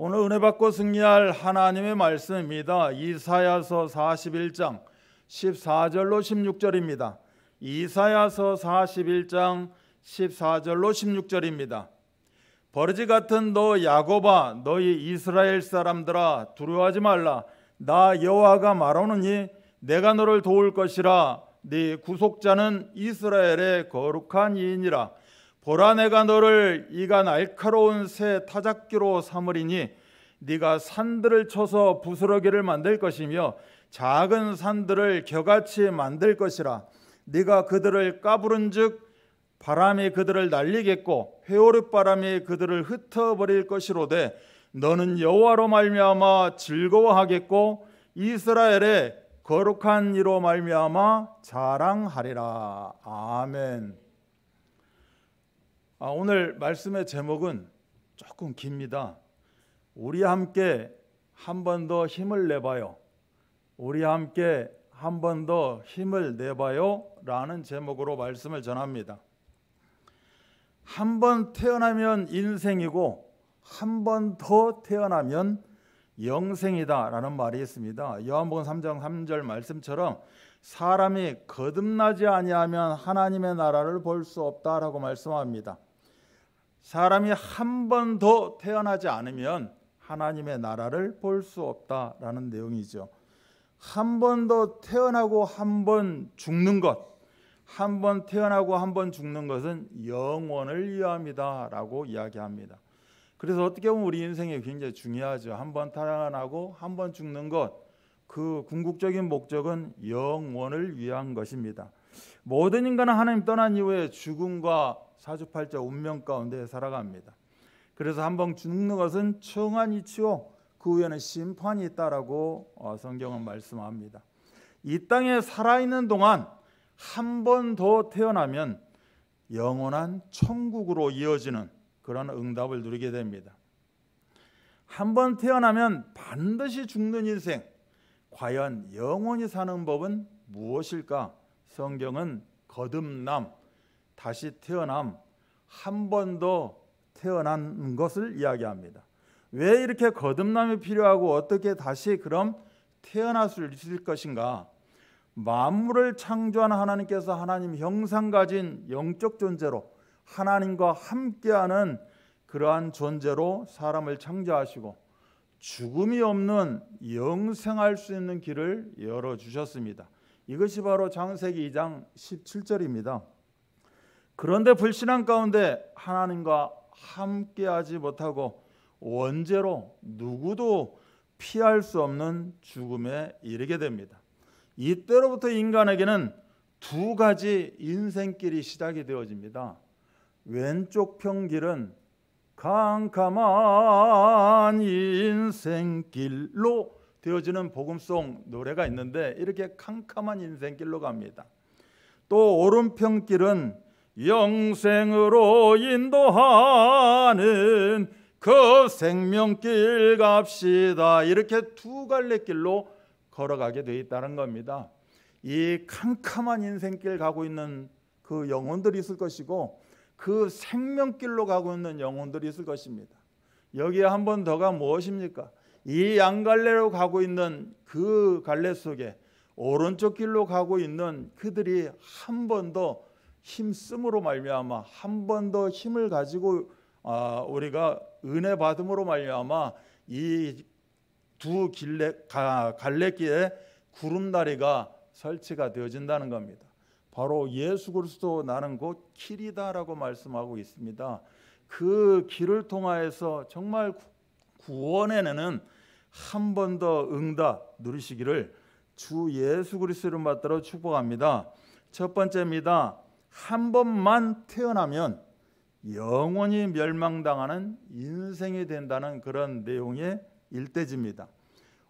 오늘 은혜 받고 승리할 하나님의 말씀입니다. 이사야서 41장 14절로 16절입니다. 이사야서 41장 14절로 16절입니다. 버르지 같은 너 야고바 너희 이스라엘 사람들아 두려워하지 말라 나 여호와가 말하노니 내가 너를 도울 것이라 네 구속자는 이스라엘의 거룩한 이인이라 보라 내가 너를 이가 날카로운 새 타작기로 삼으리니 네가 산들을 쳐서 부스러기를 만들 것이며 작은 산들을 겨같이 만들 것이라 네가 그들을 까부른즉 바람이 그들을 날리겠고 회오릅 바람이 그들을 흩어버릴 것이로되 너는 여호와로 말미암아 즐거워하겠고 이스라엘의 거룩한 이로 말미암아 자랑하리라 아멘. 아, 오늘 말씀의 제목은 조금 깁니다. 우리 함께 한 번 더 힘을 내봐요. 우리 함께 한 번 더 힘을 내봐요. 라는 제목으로 말씀을 전합니다. 한 번 태어나면 인생이고 한 번 더 태어나면 영생이다 라는 말이 있습니다. 요한복음 3장 3절 말씀처럼 사람이 거듭나지 아니하면 하나님의 나라를 볼 수 없다라고 말씀합니다. 사람이 한 번 더 태어나지 않으면 하나님의 나라를 볼 수 없다라는 내용이죠. 한 번 더 태어나고 한 번 죽는 것, 한 번 태어나고 한 번 죽는 것은 영원을 이합니다라고 이야기합니다. 그래서 어떻게 보면 우리 인생에 굉장히 중요하죠. 한 번 태어나고 한 번 죽는 것, 그 궁극적인 목적은 영원을 위한 것입니다. 모든 인간은 하나님 떠난 이후에 죽음과 사주팔자 운명 가운데 살아갑니다. 그래서 한 번 죽는 것은 청한이치요 그 후에는 심판이 있다라고 어, 성경은 말씀합니다. 이 땅에 살아있는 동안 한 번 더 태어나면 영원한 천국으로 이어지는 그런 응답을 누리게 됩니다. 한 번 태어나면 반드시 죽는 인생, 과연 영원히 사는 법은 무엇일까? 성경은 거듭남, 다시 태어남, 한 번 더 태어난 것을 이야기합니다. 왜 이렇게 거듭남이 필요하고 어떻게 다시 그럼 태어날 수 있을 것인가? 만물을 창조한 하나님께서 하나님 형상 가진 영적 존재로 하나님과 함께하는 그러한 존재로 사람을 창조하시고 죽음이 없는 영생할 수 있는 길을 열어 주셨습니다. 이것이 바로 장세기 2장 17절입니다. 그런데 불신앙 가운데 하나님과 함께하지 못하고 원죄로 누구도 피할 수 없는 죽음에 이르게 됩니다. 이때로부터 인간에게는 두 가지 인생길이 시작이 되어집니다. 왼쪽 평길은 캄캄한 인생길로 되어지는 복음송 노래가 있는데 이렇게 캄캄한 인생길로 갑니다. 또 오른편길은 영생으로 인도하는 그 생명길 갑시다. 이렇게 두 갈래 길로 걸어가게 되어 있다는 겁니다. 이 캄캄한 인생길 가고 있는 그 영혼들이 있을 것이고 그 생명길로 가고 있는 영혼들이 있을 것입니다. 여기에 한 번 더가 무엇입니까? 이 양갈래로 가고 있는 그 갈래 속에 오른쪽 길로 가고 있는 그들이 한번더 힘쓰므로 말미암아 한 번 더 힘을 가지고 아, 우리가 은혜 받음으로 말미암아 이 두 길레 갈래길에 구름다리가 설치가 되어진다는 겁니다. 바로 예수 그리스도 나는 곧 길이다라고 말씀하고 있습니다. 그 길을 통하여서 정말 구원에는 한 번 더 응답 누리시기를 주 예수 그리스도를 받들어 축복합니다. 첫 번째입니다. 한 번만 태어나면 영원히 멸망당하는 인생이 된다는 그런 내용의 일대지입니다.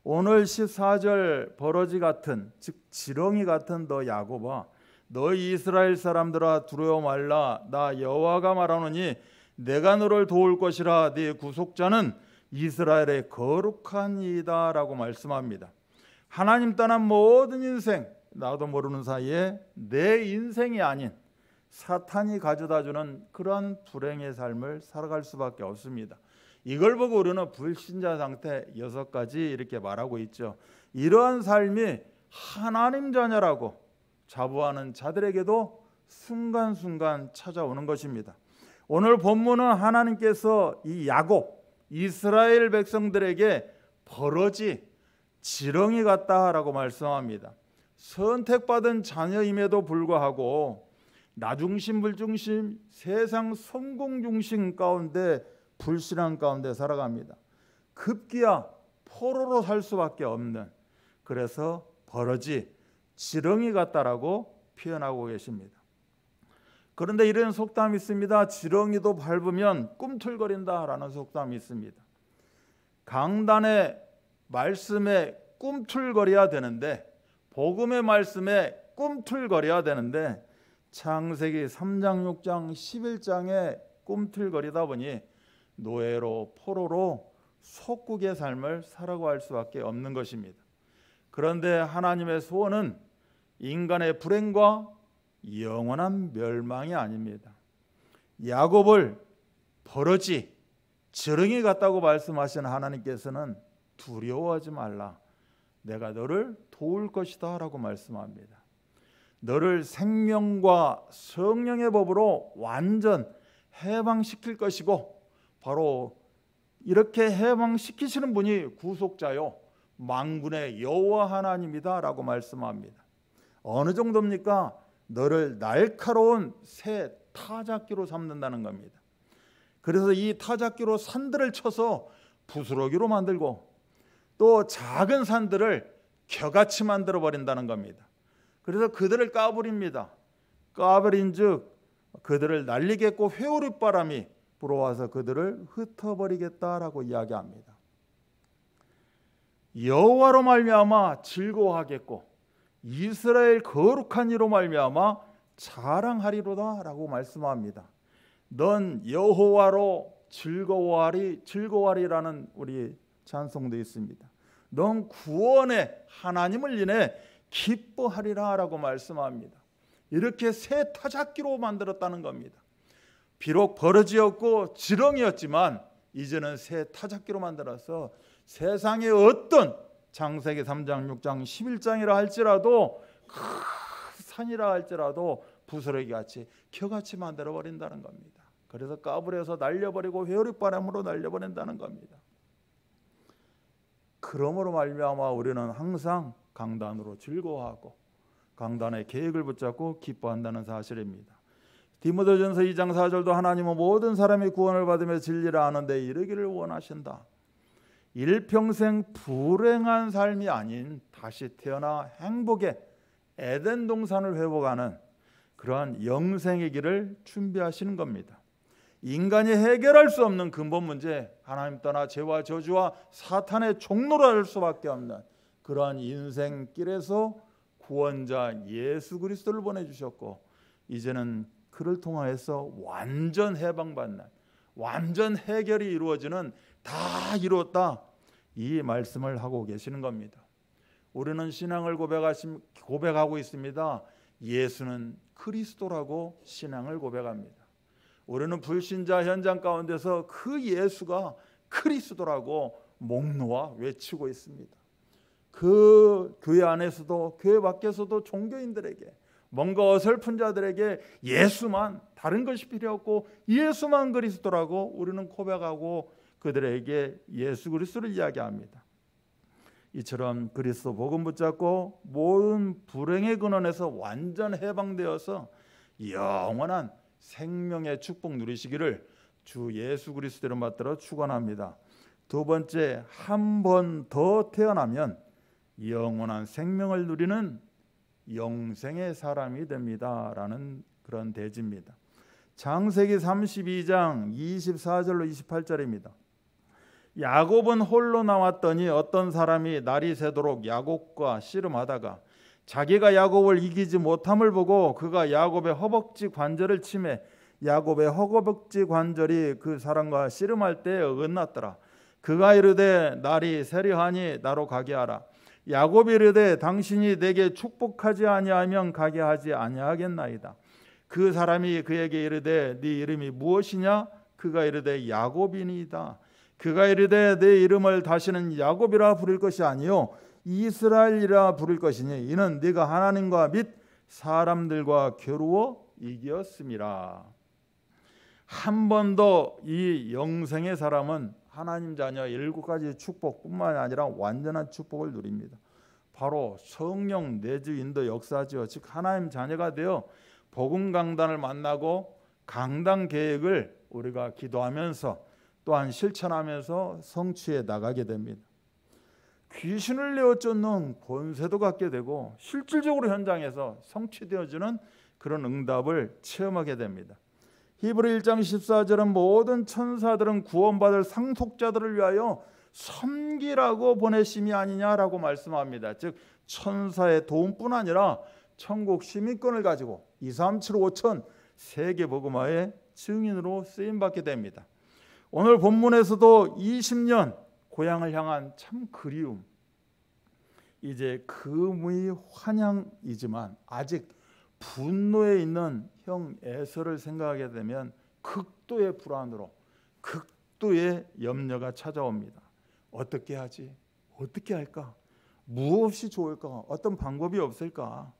오늘 14절 버러지 같은 즉 지렁이 같은 너 야곱아 너 이스라엘 사람들아 두려워 말라 나 여호와가 말하노니 내가 너를 도울 것이라 네 구속자는 이스라엘의 거룩한 이다라고 말씀합니다. 하나님 떠난 모든 인생 나도 모르는 사이에 내 인생이 아닌 사탄이 가져다주는 그러한 불행의 삶을 살아갈 수밖에 없습니다. 이걸 보고 우리는 불신자 상태 여섯 가지 이렇게 말하고 있죠. 이러한 삶이 하나님 자녀라고 자부하는 자들에게도 순간순간 찾아오는 것입니다. 오늘 본문은 하나님께서 이 야곱 이스라엘 백성들에게 버러지 지렁이 같다라고 말씀합니다. 선택받은 자녀임에도 불구하고 나중심 물중심 세상 성공 중심 가운데 불신앙 가운데 살아갑니다. 급기야 포로로 살 수밖에 없는 그래서 버러지 지렁이 같다라고 표현하고 계십니다. 그런데 이런 속담이 있습니다. 지렁이도 밟으면 꿈틀거린다라는 속담이 있습니다. 강단의 말씀에 꿈틀거려야 되는데 복음의 말씀에 꿈틀거려야 되는데 창세기 3장, 6장, 11장에 꿈틀거리다 보니 노예로 포로로 속국의 삶을 살아갈 수밖에 없는 것입니다. 그런데 하나님의 소원은 인간의 불행과 영원한 멸망이 아닙니다. 야곱을 버러지 저렁이 같다고 말씀하신 하나님께서는 두려워하지 말라. 내가 너를 도울 것이다라고 말씀합니다. 너를 생명과 성령의 법으로 완전 해방시킬 것이고 바로 이렇게 해방시키시는 분이 구속자요 망군의 여호와 하나님이다라고 말씀합니다. 어느 정도입니까? 너를 날카로운 새 타작기로 삼는다는 겁니다. 그래서 이 타작기로 산들을 쳐서 부스러기로 만들고 또 작은 산들을 겨같이 만들어 버린다는 겁니다. 그래서 그들을 까버립니다. 까버린즉 그들을 날리겠고 회오리 바람이 불어와서 그들을 흩어버리겠다라고 이야기합니다. 여호와로 말미암아 즐거워하겠고 이스라엘 거룩한 이로 말미암아 자랑하리로다라고 말씀합니다. 넌 여호와로 즐거워하리 즐거워하리라는 우리 찬송도 있습니다. 넌 구원의 하나님을 인해 기뻐하리라라고 말씀합니다. 이렇게 새 타작기로 만들었다는 겁니다. 비록 버러지였고 지렁이였지만 이제는 새 타작기로 만들어서 세상의 어떤 장세기 3장, 6장, 11장이라 할지라도 큰 산이라 할지라도 부스러기 같이 겨같이 만들어 버린다는 겁니다. 그래서 까불여서 날려버리고 회오리 바람으로 날려버린다는 겁니다. 그러므로 말미암아 우리는 항상 강단으로 즐거워하고 강단의 계획을 붙잡고 기뻐한다는 사실입니다. 디모데전서 2장 4절도 하나님은 모든 사람이 구원을 받으며 진리를 아는데 이르기를 원하신다. 일평생 불행한 삶이 아닌 다시 태어나 행복의 에덴 동산을 회복하는 그러한 영생의 길을 준비하시는 겁니다. 인간이 해결할 수 없는 근본 문제, 하나님 떠나 죄와 저주와 사탄의 종로를 할 수밖에 없는 그러한 인생길에서 구원자 예수 그리스도를 보내주셨고 이제는 그를 통하여서 완전 해방받는 완전 해결이 이루어지는 다 이루었다 이 말씀을 하고 계시는 겁니다. 우리는 신앙을 고백하심, 고백하고 있습니다. 예수는 그리스도라고 신앙을 고백합니다. 우리는 불신자 현장 가운데서 그 예수가 그리스도라고 목 놓아 외치고 있습니다. 그 교회 안에서도 교회 밖에서도 종교인들에게 뭔가 어설픈 자들에게 예수만 다른 것이 필요 없고 예수만 그리스도라고 우리는 고백하고 그들에게 예수 그리스도를 이야기합니다. 이처럼 그리스도 복음 붙잡고 모든 불행의 근원에서 완전 해방되어서 영원한 생명의 축복 누리시기를 주 예수 그리스도로 받들어 축원합니다. 두 번째 한 번 더 태어나면 영원한 생명을 누리는 영생의 사람이 됩니다라는 그런 대지입니다. 창세기 32장 24절로 28절입니다. 야곱은 홀로 나왔더니 어떤 사람이 날이 새도록 야곱과 씨름하다가 자기가 야곱을 이기지 못함을 보고 그가 야곱의 허벅지 관절을 치매 야곱의 허벅지 관절이 그 사람과 씨름할 때 어긋났더라. 그가 이르되 날이 세려하니 나로 가게 하라. 야곱이 르되 당신이 내게 축복하지 아니하면 가게 하지 아니하겠나이다. 그 사람이 그에게 이르되 네 이름이 무엇이냐? 그가 이르되 야곱이니이다. 그가 이르되 내 이름을 다시는 야곱이라 부를 것이 아니요 이스라엘이라 부를 것이니 이는 네가 하나님과 및 사람들과 겨루어 이겼음이라. 한 번도 이 영생의 사람은 하나님 자녀 일곱 가지 축복뿐만 아니라 완전한 축복을 누립니다. 바로 성령 내주 인도 역사지요. 즉 하나님 자녀가 되어 복음 강단을 만나고 강단 계획을 우리가 기도하면서 또한 실천하면서 성취해 나가게 됩니다. 귀신을 내어 쫓는 권세도 갖게 되고 실질적으로 현장에서 성취되어지는 그런 응답을 체험하게 됩니다. 히브리 1장 14절은 모든 천사들은 구원받을 상속자들을 위하여 섬기라고 보내심이 아니냐라고 말씀합니다. 즉 천사의 도움뿐 아니라 천국 시민권을 가지고 2, 3, 7, 5천 세계 복음화의 증인으로 쓰임 받게 됩니다. 오늘 본문에서도 20년 고향을 향한 참 그리움 이제 금의 환영이지만 아직 분노에 있는 형 에서를 생각하게 되면 극도의 불안으로 극도의 염려가 찾아옵니다. 어떻게 하지? 어떻게 할까? 무엇이 좋을까? 어떤 방법이 없을까?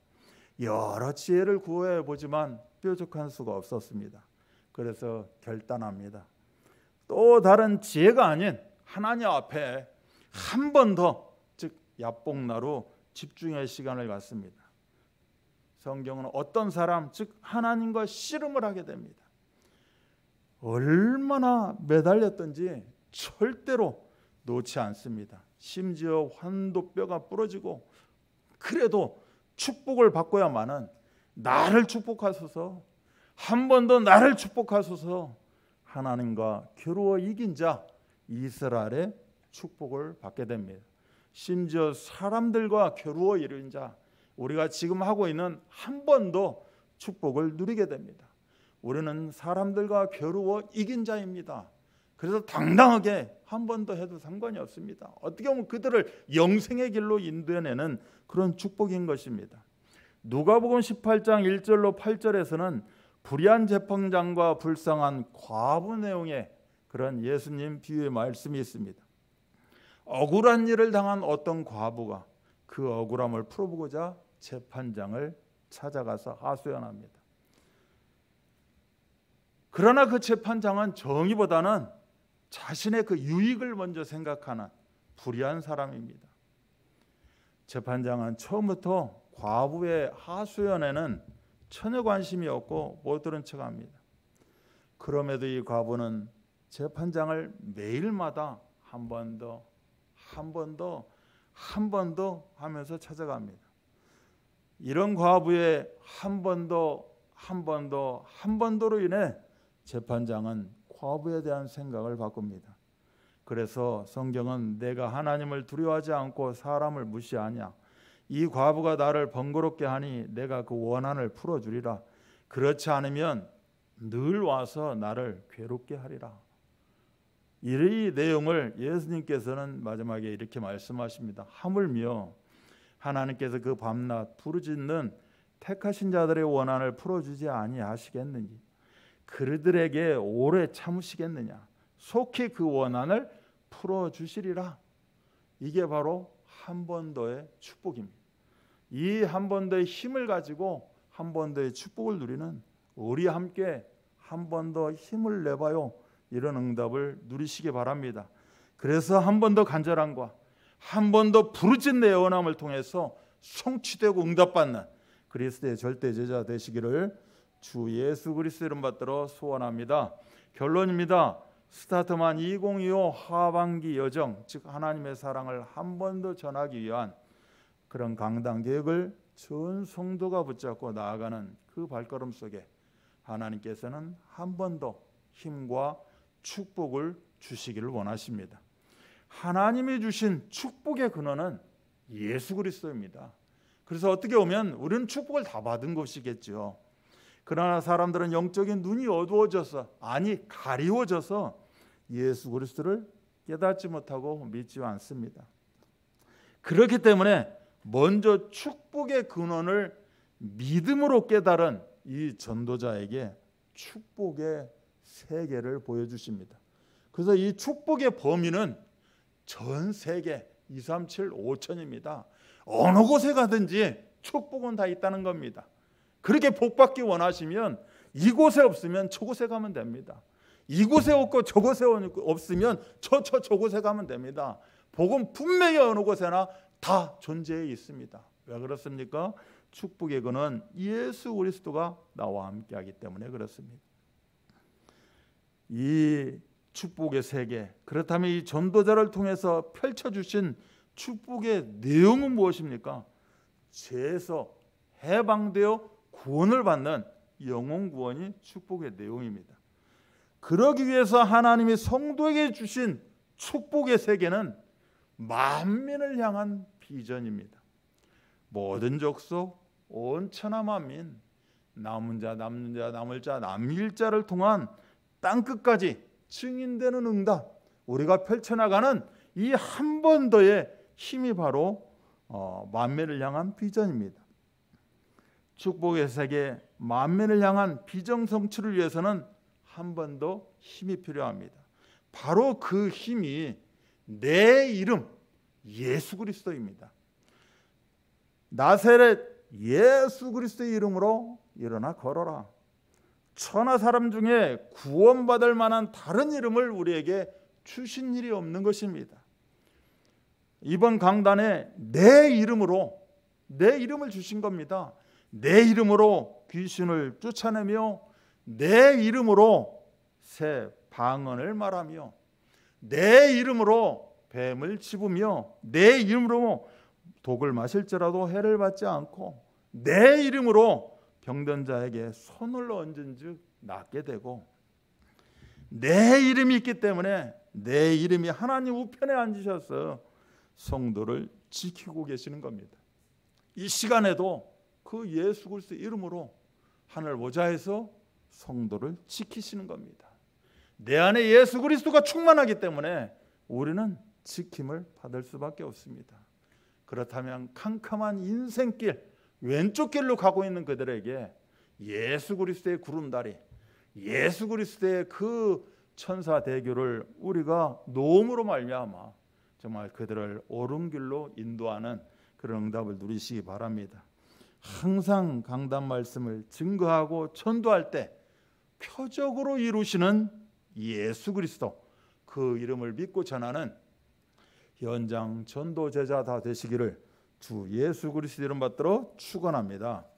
여러 지혜를 구해 보지만 뾰족한 수가 없었습니다. 그래서 결단합니다. 또 다른 지혜가 아닌 하나님 앞에 한 번 더 즉 야복나로 집중할 시간을 갖습니다. 성경은 어떤 사람 즉 하나님과 씨름을 하게 됩니다. 얼마나 매달렸던지 절대로 놓지 않습니다. 심지어 환도뼈가 부러지고 그래도 축복을 받고야만은 나를 축복하소서 한 번 더 나를 축복하소서 하나님과 겨루어 이긴 자 이스라엘의 축복을 받게 됩니다. 심지어 사람들과 겨루어 이룬 자 우리가 지금 하고 있는 한 번도 축복을 누리게 됩니다. 우리는 사람들과 겨루어 이긴 자입니다. 그래서 당당하게 한 번 더 해도 상관이 없습니다. 어떻게 보면 그들을 영생의 길로 인도해내는 그런 축복인 것입니다. 누가복음 18장 1절로 8절에서는 불의한 재판장과 불쌍한 과부 내용의 그런 예수님 비유의 말씀이 있습니다. 억울한 일을 당한 어떤 과부가 그 억울함을 풀어보고자 재판장을 찾아가서 하소연합니다. 그러나 그 재판장은 정의보다는 자신의 그 유익을 먼저 생각하는 불의한 사람입니다. 재판장은 처음부터 과부의 하소연에는 전혀 관심이 없고 못 들은 척합니다. 그럼에도 이 과부는 재판장을 매일마다 한 번 더, 한 번 더, 한 번 더 하면서 찾아갑니다. 이런 과부의한 번도 한 번도 한 번도로 인해 재판장은 과부에 대한 생각을 바꿉니다. 그래서 성경은 내가 하나님을 두려워하지 않고 사람을 무시하냐 이 과부가 나를 번거롭게 하니 내가 그 원한을 풀어 주리라 그렇지 않으면 늘 와서 나를 괴롭게 하리라. 이 내용을 예수님께서는 마지막에 이렇게 말씀하십니다. 하물며 하나님께서 그 밤낮 부르짖는 택하신 자들의 원한을 풀어주지 아니하시겠는지 그들에게 오래 참으시겠느냐 속히 그 원한을 풀어주시리라 이게 바로 한 번더의 축복입니다 이 한 번더의 힘을 가지고 한 번더의 축복을 누리는 우리 함께 한 번 더 힘을 내봐요 이런 응답을 누리시기 바랍니다 그래서 한 번 더 간절함과 한번더 부르짖는 애원함을 통해서 성취되고 응답받는 그리스도의 절대 제자 되시기를 주 예수 그리스도 이름 받들어 소원합니다. 결론입니다. 스타트만 2025 하반기 여정, 즉 하나님의 사랑을 한 번 더 전하기 위한 그런 강당 계획을 전 성도가 붙잡고 나아가는 그 발걸음 속에 하나님께서는 한 번 더 힘과 축복을 주시기를 원하십니다. 하나님이 주신 축복의 근원은 예수 그리스도입니다. 그래서 어떻게 보면 우리는 축복을 다 받은 것이겠죠. 그러나 사람들은 영적인 눈이 어두워져서 아니 가리워져서 예수 그리스도를 깨닫지 못하고 믿지 않습니다. 그렇기 때문에 먼저 축복의 근원을 믿음으로 깨달은 이 전도자에게 축복의 세계를 보여주십니다. 그래서 이 축복의 범위는 전 세계 2, 3, 7, 5천입니다. 어느 곳에 가든지 축복은 다 있다는 겁니다. 그렇게 복받기 원하시면 이곳에 없으면 저곳에 가면 됩니다. 이곳에 없고 저곳에 없으면 저, 저, 저곳에 가면 됩니다. 복은 분명히 어느 곳에나 다 존재해 있습니다. 왜 그렇습니까? 축복의 근원 예수 그리스도가 나와 함께 하기 때문에 그렇습니다. 이 축복의 세계. 그렇다면 이 전도자를 통해서 펼쳐 주신 축복의 내용은 무엇입니까? 죄에서 해방되어 구원을 받는 영혼 구원이 축복의 내용입니다. 그러기 위해서 하나님이 성도에게 주신 축복의 세계는 만민을 향한 비전입니다. 모든 족속 온 천하 만민 남은 자 남는 자 남을 자 남일 자를 통한 땅 끝까지 증인되는 응답, 우리가 펼쳐나가는 이 한번도의 힘이 바로 어, 만매를 향한 비전입니다. 축복의 세계 만매를 향한 비정 성취를 위해서는 한 번 더 힘이 필요합니다. 바로 그 힘이 내 이름 예수 그리스도입니다. 나세렛 예수 그리스도의 이름으로 일어나 걸어라. 천하 사람 중에 구원받을 만한 다른 이름을 우리에게 주신 일이 없는 것입니다. 이번 강단에 내 이름으로 내 이름을 주신 겁니다. 내 이름으로 귀신을 쫓아내며 내 이름으로 새 방언을 말하며 내 이름으로 뱀을 집으며 내 이름으로 독을 마실지라도 해를 받지 않고 내 이름으로 병든 자에게 손을 얹은즉 낫게 되고 내 이름이 있기 때문에 내 이름이 하나님 우편에 앉으셔서 성도를 지키고 계시는 겁니다. 이 시간에도 그 예수 그리스도 이름으로 하늘 보좌에서 성도를 지키시는 겁니다. 내 안에 예수 그리스도가 충만하기 때문에 우리는 지킴을 받을 수밖에 없습니다. 그렇다면 캄캄한 인생길 왼쪽 길로 가고 있는 그들에게 예수 그리스도의 구름다리, 예수 그리스도의 그 천사 대교를 우리가 노음으로 말미암아 정말 그들을 옳은 길로 인도하는 그런 응답을 누리시기 바랍니다. 항상 강단 말씀을 증거하고 천도할때 표적으로 이루시는 예수 그리스도 그 이름을 믿고 전하는 현장 전도 제자 다 되시기를 주 예수 그리스도 이름 받들어 축원합니다.